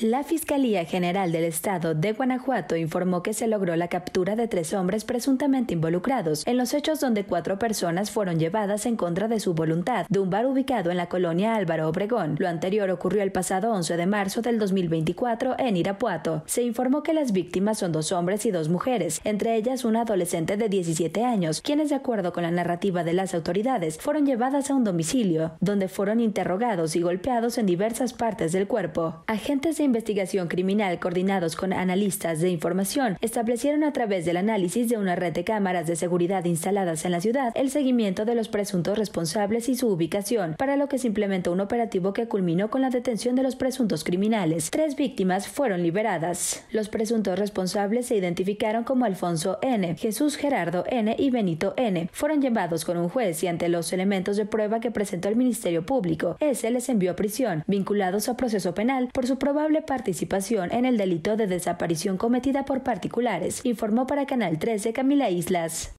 La Fiscalía General del Estado de Guanajuato informó que se logró la captura de tres hombres presuntamente involucrados en los hechos donde cuatro personas fueron llevadas en contra de su voluntad de un bar ubicado en la colonia Álvaro Obregón. Lo anterior ocurrió el pasado 11 de marzo del 2024 en Irapuato. Se informó que las víctimas son dos hombres y dos mujeres, entre ellas una adolescente de 17 años, quienes de acuerdo con la narrativa de las autoridades fueron llevadas a un domicilio, donde fueron interrogados y golpeados en diversas partes del cuerpo. Agentes de investigación criminal coordinados con analistas de información establecieron a través del análisis de una red de cámaras de seguridad instaladas en la ciudad el seguimiento de los presuntos responsables y su ubicación, para lo que se implementó un operativo que culminó con la detención de los presuntos criminales. Tres víctimas fueron liberadas. Los presuntos responsables se identificaron como Alfonso N., Jesús Gerardo N. y Benito N. Fueron llevados con un juez y ante los elementos de prueba que presentó el Ministerio Público, ese les envió a prisión, vinculados a proceso penal por su probable participación en el delito de desaparición cometida por particulares, informó para Canal 13 Camila Islas.